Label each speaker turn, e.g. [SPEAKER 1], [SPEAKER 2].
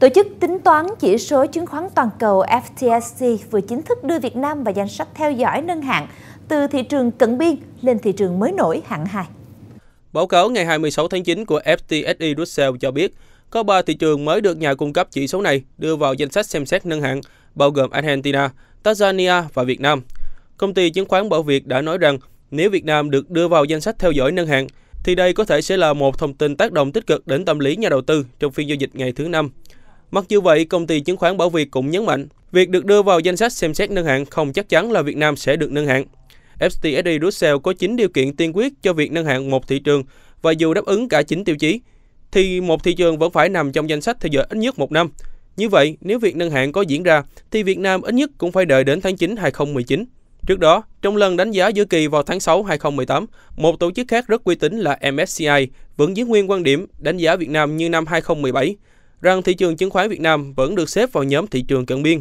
[SPEAKER 1] Tổ chức tính toán chỉ số chứng khoán toàn cầu FTSE vừa chính thức đưa Việt Nam vào danh sách theo dõi nâng hạng từ thị trường cận biên lên thị trường mới nổi hạng 2.
[SPEAKER 2] Báo cáo ngày 26 tháng 9 của FTSE Russell cho biết, có 3 thị trường mới được nhà cung cấp chỉ số này đưa vào danh sách xem xét nâng hạng, bao gồm Argentina, Tanzania và Việt Nam. Công ty chứng khoán Bảo Việt đã nói rằng nếu Việt Nam được đưa vào danh sách theo dõi nâng hạng, thì đây có thể sẽ là một thông tin tác động tích cực đến tâm lý nhà đầu tư trong phiên giao dịch ngày thứ năm. Mặc dù vậy, công ty chứng khoán Bảo Việt cũng nhấn mạnh, việc được đưa vào danh sách xem xét nâng hạng không chắc chắn là Việt Nam sẽ được nâng hạng. FTSE Russell có 9 điều kiện tiên quyết cho việc nâng hạng một thị trường và dù đáp ứng cả 9 tiêu chí, thì một thị trường vẫn phải nằm trong danh sách thế giới ít nhất một năm. Như vậy, nếu việc nâng hạng có diễn ra, thì Việt Nam ít nhất cũng phải đợi đến tháng 9 2019. Trước đó, trong lần đánh giá giữa kỳ vào tháng 6 2018, một tổ chức khác rất uy tín là MSCI vẫn giữ nguyên quan điểm đánh giá Việt Nam như năm 2017 rằng thị trường chứng khoán Việt Nam vẫn được xếp vào nhóm thị trường cận biên